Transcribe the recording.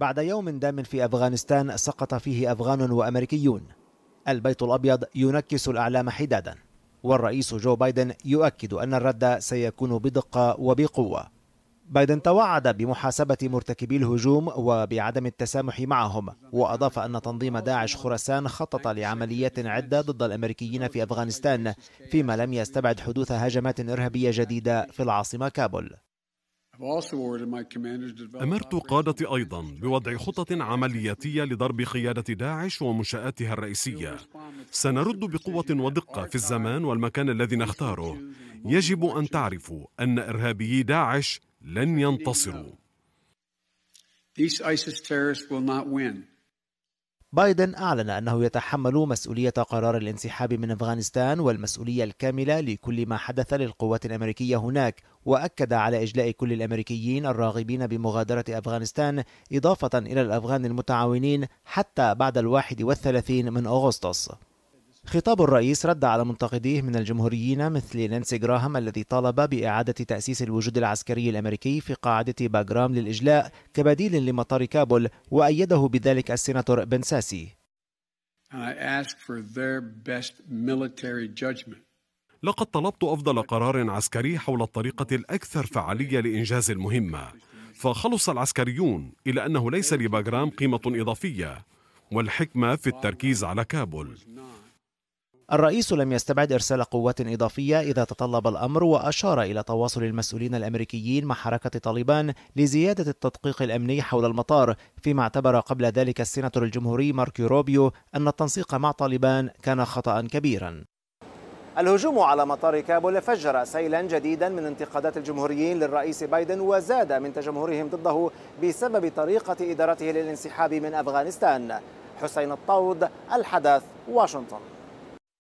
بعد يوم دام في أفغانستان سقط فيه أفغان وأمريكيون البيت الأبيض ينكس الأعلام حدادا والرئيس جو بايدن يؤكد أن الرد سيكون بدقة وبقوة بايدن توعد بمحاسبة مرتكبي الهجوم وبعدم التسامح معهم وأضاف أن تنظيم داعش خراسان خطط لعمليات عدة ضد الأمريكيين في أفغانستان فيما لم يستبعد حدوث هجمات إرهابية جديدة في العاصمة كابول أمرت قادتي أيضا بوضع خطط عملياتية لضرب قيادة داعش ومنشآتها الرئيسية سنرد بقوة ودقة في الزمان والمكان الذي نختاره يجب أن تعرفوا أن إرهابيي داعش لن ينتصروا بايدن أعلن أنه يتحمل مسؤولية قرار الانسحاب من أفغانستان والمسؤولية الكاملة لكل ما حدث للقوات الأمريكية هناك وأكد على إجلاء كل الأمريكيين الراغبين بمغادرة أفغانستان إضافة إلى الأفغان المتعاونين حتى بعد الواحد والثلاثين من أغسطس خطاب الرئيس رد على منتقديه من الجمهوريين مثل نانسي جراهام الذي طالب بإعادة تأسيس الوجود العسكري الأمريكي في قاعدة باجرام للإجلاء كبديل لمطار كابول وأيده بذلك السيناتور ساسي لقد طلبت أفضل قرار عسكري حول الطريقة الأكثر فعالية لإنجاز المهمة فخلص العسكريون إلى أنه ليس لباجرام قيمة إضافية والحكمة في التركيز على كابول الرئيس لم يستبعد إرسال قوات إضافية إذا تطلب الأمر وأشار إلى تواصل المسؤولين الأمريكيين مع حركة طالبان لزيادة التدقيق الأمني حول المطار فيما اعتبر قبل ذلك السيناتور الجمهوري ماركي روبيو أن التنسيق مع طالبان كان خطأ كبيرا الهجوم على مطار كابول فجر سيلا جديدا من انتقادات الجمهوريين للرئيس بايدن وزاد من تجمهرهم ضده بسبب طريقة إدارته للانسحاب من أفغانستان حسين الطود الحدث واشنطن